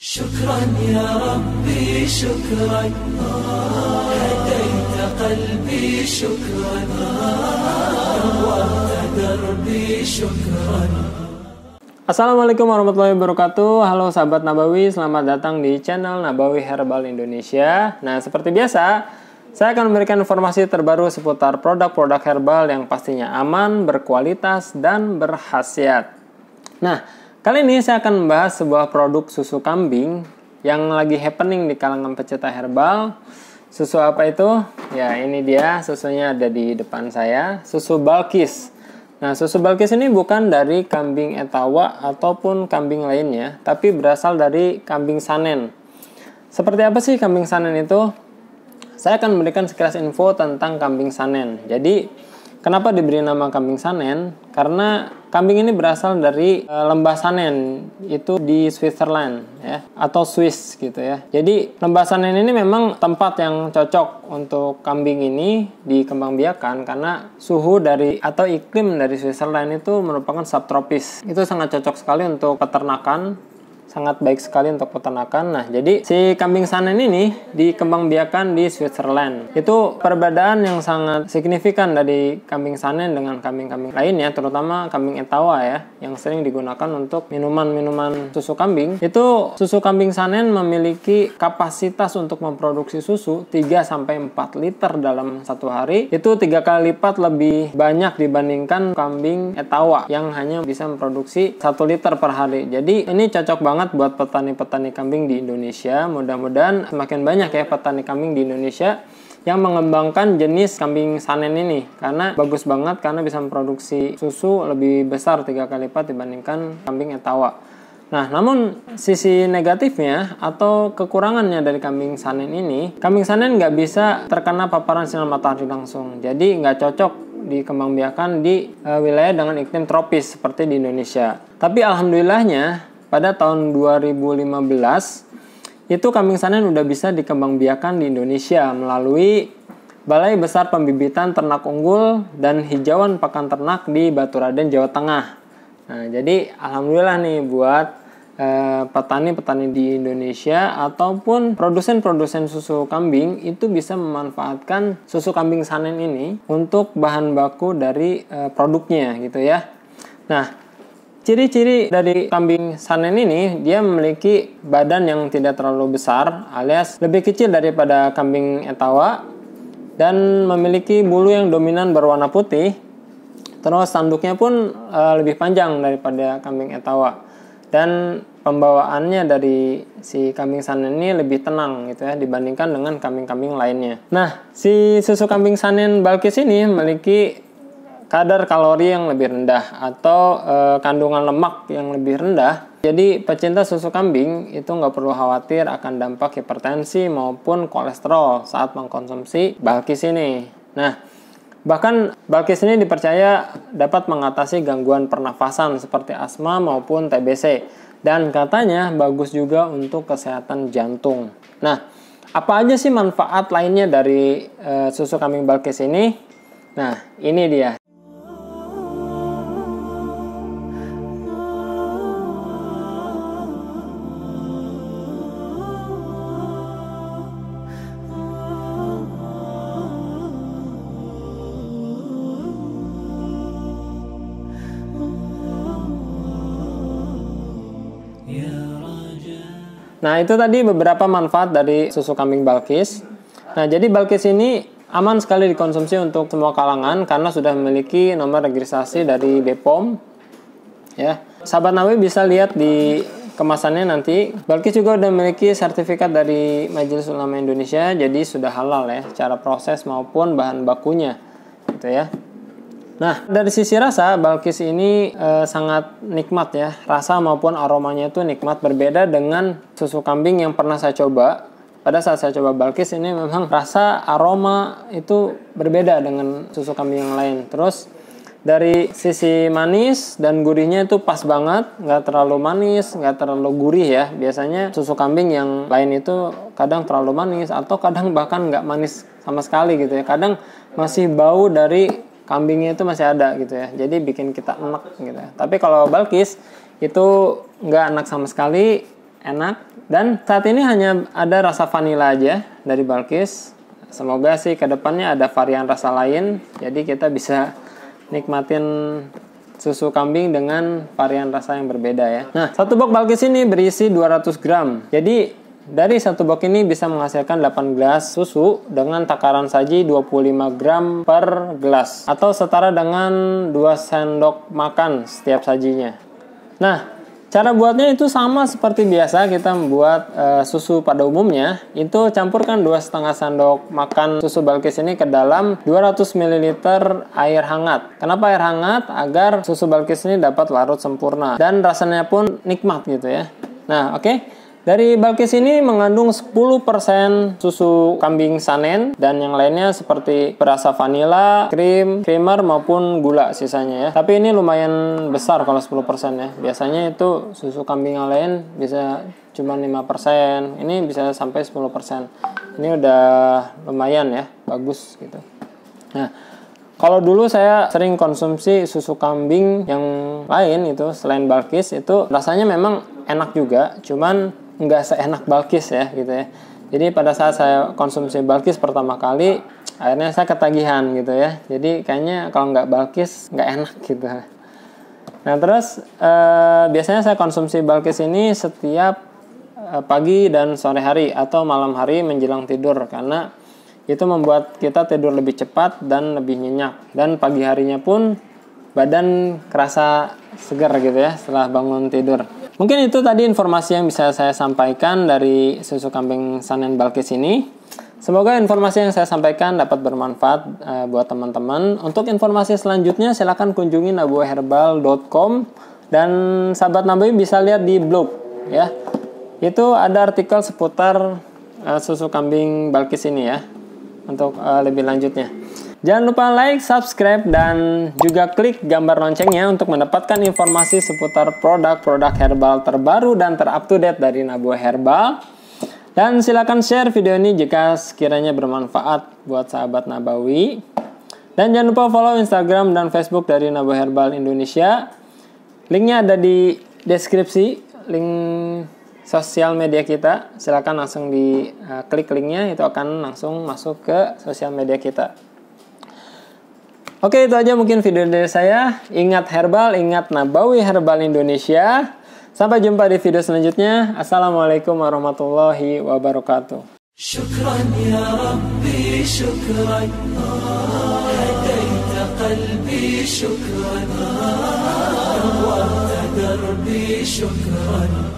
شكرا يا ربي شكرا هديت قلبي شكرا نورت دربي شكرا Assalamualaikum warahmatullahi wabarakatuh Halo sahabat Nabawi, selamat datang di channel Nabawi Herbal Indonesia Nah seperti biasa, saya akan memberikan informasi terbaru seputar produk-produk herbal yang pastinya aman, berkualitas, dan berhasiat. Nah, Kali ini saya akan membahas sebuah produk susu kambing yang lagi happening di kalangan pecinta herbal. Susu apa itu? Ya, ini dia susunya ada di depan saya, susu Balkis. Nah, susu Balkis ini bukan dari kambing Etawa ataupun kambing lainnya, tapi berasal dari kambing Sanen. Seperti apa sih kambing Sanen itu? Saya akan memberikan sekilas info tentang kambing Sanen. Jadi, kenapa diberi nama kambing Sanen? Karena Kambing ini berasal dari e, lembah Sanen itu di Switzerland ya atau Swiss gitu ya. Jadi lembah Sanen ini memang tempat yang cocok untuk kambing ini dikembangbiakan karena suhu dari atau iklim dari Switzerland itu merupakan subtropis. Itu sangat cocok sekali untuk peternakan sangat baik sekali untuk peternakan. Nah, jadi si kambing sanen ini dikembangbiakan di Switzerland. Itu perbedaan yang sangat signifikan dari kambing sanen dengan kambing-kambing lainnya, terutama kambing etawa ya, yang sering digunakan untuk minuman-minuman susu kambing. Itu susu kambing sanen memiliki kapasitas untuk memproduksi susu 3 sampai 4 liter dalam satu hari. Itu tiga kali lipat lebih banyak dibandingkan kambing etawa yang hanya bisa memproduksi 1 liter per hari. Jadi ini cocok banget banget buat petani-petani kambing di Indonesia. Mudah-mudahan semakin banyak ya petani kambing di Indonesia yang mengembangkan jenis kambing sanen ini karena bagus banget karena bisa memproduksi susu lebih besar tiga kali lipat dibandingkan kambing etawa. Nah, namun sisi negatifnya atau kekurangannya dari kambing sanen ini, kambing sanen nggak bisa terkena paparan sinar matahari langsung. Jadi nggak cocok dikembangbiakan di e, wilayah dengan iklim tropis seperti di Indonesia. Tapi alhamdulillahnya pada tahun 2015 itu kambing sanen udah bisa dikembangbiakan di Indonesia melalui Balai Besar Pembibitan Ternak Unggul dan Hijauan Pakan Ternak di Baturaden, Jawa Tengah. Nah, jadi alhamdulillah nih buat eh, petani-petani di Indonesia ataupun produsen-produsen susu kambing itu bisa memanfaatkan susu kambing sanen ini untuk bahan baku dari eh, produknya gitu ya. Nah, Ciri-ciri dari kambing sanen ini, dia memiliki badan yang tidak terlalu besar alias lebih kecil daripada kambing etawa dan memiliki bulu yang dominan berwarna putih. Terus tanduknya pun e, lebih panjang daripada kambing etawa. Dan pembawaannya dari si kambing sanen ini lebih tenang gitu ya dibandingkan dengan kambing-kambing lainnya. Nah, si susu kambing sanen Balkis ini memiliki kadar kalori yang lebih rendah atau e, kandungan lemak yang lebih rendah. Jadi pecinta susu kambing itu nggak perlu khawatir akan dampak hipertensi maupun kolesterol saat mengkonsumsi balkis ini. Nah, bahkan balkis ini dipercaya dapat mengatasi gangguan pernafasan seperti asma maupun TBC. Dan katanya bagus juga untuk kesehatan jantung. Nah, apa aja sih manfaat lainnya dari e, susu kambing balkis ini? Nah, ini dia. Nah, itu tadi beberapa manfaat dari susu kambing Balkis. Nah, jadi Balkis ini aman sekali dikonsumsi untuk semua kalangan karena sudah memiliki nomor registrasi dari BPOM. Ya. Sahabat Nawi bisa lihat di kemasannya nanti. Balkis juga sudah memiliki sertifikat dari Majelis Ulama Indonesia, jadi sudah halal ya, cara proses maupun bahan bakunya. Gitu ya. Nah, dari sisi rasa, Balkis ini e, sangat nikmat ya. Rasa maupun aromanya itu nikmat berbeda dengan susu kambing yang pernah saya coba. Pada saat saya coba Balkis ini memang rasa aroma itu berbeda dengan susu kambing yang lain. Terus dari sisi manis dan gurihnya itu pas banget nggak terlalu manis nggak terlalu gurih ya biasanya susu kambing yang lain itu kadang terlalu manis atau kadang bahkan nggak manis sama sekali gitu ya kadang masih bau dari kambingnya itu masih ada gitu ya jadi bikin kita enak gitu ya. tapi kalau balkis itu nggak enak sama sekali enak dan saat ini hanya ada rasa vanila aja dari balkis semoga sih depannya ada varian rasa lain jadi kita bisa nikmatin susu kambing dengan varian rasa yang berbeda ya. Nah, satu box balkis ini berisi 200 gram. Jadi dari satu box ini bisa menghasilkan 8 gelas susu dengan takaran saji 25 gram per gelas atau setara dengan 2 sendok makan setiap sajinya. Nah, cara buatnya itu sama seperti biasa kita membuat e, susu pada umumnya. Itu campurkan 2,5 sendok makan susu balkis ini ke dalam 200 ml air hangat. Kenapa air hangat? Agar susu balkis ini dapat larut sempurna dan rasanya pun nikmat gitu ya. Nah, oke. Okay. Dari Balkis ini mengandung 10% susu kambing sanen dan yang lainnya seperti perasa vanila, krim, creamer maupun gula sisanya ya. Tapi ini lumayan besar kalau 10% ya. Biasanya itu susu kambing yang lain bisa cuma 5%. Ini bisa sampai 10%. Ini udah lumayan ya, bagus gitu. Nah, kalau dulu saya sering konsumsi susu kambing yang lain itu selain Balkis itu rasanya memang enak juga, cuman nggak seenak balkis ya gitu ya. Jadi pada saat saya konsumsi balkis pertama kali, akhirnya saya ketagihan gitu ya. Jadi kayaknya kalau nggak balkis nggak enak gitu. Nah terus eh, biasanya saya konsumsi balkis ini setiap eh, pagi dan sore hari atau malam hari menjelang tidur karena itu membuat kita tidur lebih cepat dan lebih nyenyak dan pagi harinya pun badan kerasa segar gitu ya setelah bangun tidur. Mungkin itu tadi informasi yang bisa saya sampaikan dari susu kambing Sanen Balkis ini. Semoga informasi yang saya sampaikan dapat bermanfaat e, buat teman-teman. Untuk informasi selanjutnya silahkan kunjungi nabuherbal.com dan sahabat Nabui bisa lihat di blog ya. Itu ada artikel seputar e, susu kambing Balkis ini ya untuk e, lebih lanjutnya. Jangan lupa like, subscribe, dan juga klik gambar loncengnya untuk mendapatkan informasi seputar produk-produk herbal terbaru dan terupdate dari Nabu Herbal. Dan silakan share video ini jika sekiranya bermanfaat buat sahabat Nabawi. Dan jangan lupa follow Instagram dan Facebook dari Nabu Herbal Indonesia. Linknya ada di deskripsi, link sosial media kita. Silakan langsung di eh, klik linknya, itu akan langsung masuk ke sosial media kita. Oke, itu aja mungkin video dari saya. Ingat herbal, ingat Nabawi Herbal Indonesia. Sampai jumpa di video selanjutnya. Assalamualaikum warahmatullahi wabarakatuh. يا